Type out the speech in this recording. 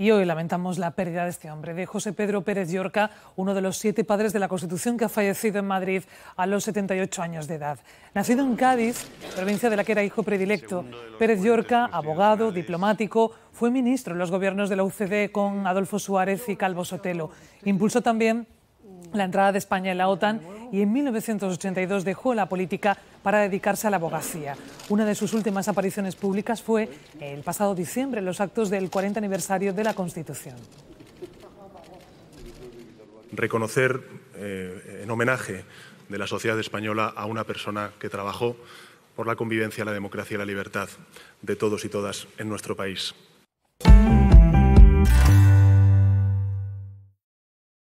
y hoy lamentamos la pérdida de este hombre, de José Pedro Pérez Llorca, uno de los siete padres de la Constitución que ha fallecido en Madrid a los 78 años de edad. Nacido en Cádiz, provincia de la que era hijo predilecto, Pérez Llorca, abogado, diplomático, fue ministro en los gobiernos de la UCD con Adolfo Suárez y Calvo Sotelo. Impulsó también la entrada de España en la OTAN y en 1982 dejó la política para dedicarse a la abogacía. Una de sus últimas apariciones públicas fue el pasado diciembre en los actos del 40 aniversario de la Constitución. Reconocer eh, en homenaje de la sociedad española a una persona que trabajó por la convivencia, la democracia y la libertad de todos y todas en nuestro país.